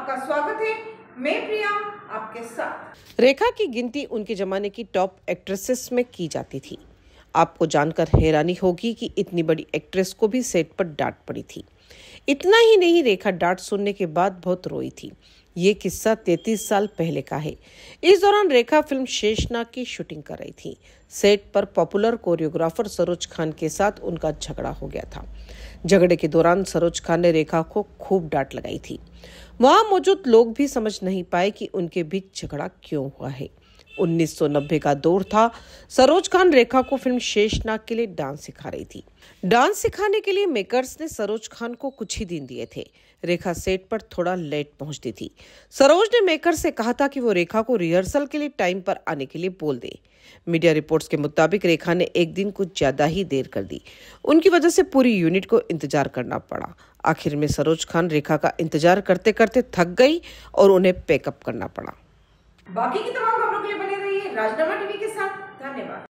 आपका स्वागत है मैं प्रिया आपके साथ रेखा की गिनती उनके जमाने की टॉप एक्ट्रेसेस में की जाती थी आपको जानकर हैरानी होगी कि इतनी बड़ी एक्ट्रेस को भी सेट पर डांट पड़ी थी इतना ही नहीं रेखा डांट सुनने के बाद बहुत रोई थी ये किस्सा 33 साल पहले का है इस दौरान रेखा फिल्म शेषनाग की शूटिंग कर रही थी सेट पर पॉपुलर कोरियोग्राफर सरोज खान के साथ उनका झगड़ा हो गया था झगड़े के दौरान सरोज खान ने रेखा को खूब डांट लगाई थी वहां मौजूद लोग भी समझ नहीं पाए कि उनके बीच झगड़ा क्यों हुआ है 1990 का दौर था सरोज खान रेखा को फिल्म शेषनाग के लिए डांस सिखा रही थी डांस सिखाने के लिए मेकर्स ने सरोज खान को कुछ ही दिन दिए थे रेखा सेट पर थोड़ा लेट पहुंचती थी सरोज ने मेकर से कहा था कि वो रेखा को रिहर्सल के लिए टाइम पर आने के लिए बोल दे मीडिया रिपोर्ट्स के मुताबिक रेखा ने एक दिन कुछ ज्यादा ही देर कर दी उनकी वजह से पूरी यूनिट को इंतजार करना पड़ा आखिर में सरोज खान रेखा का इंतजार करते करते थक गई और उन्हें पैकअप करना पड़ा बाकी की तमाम खबरों के लिए बने रहिए राजनामा टीवी के साथ धन्यवाद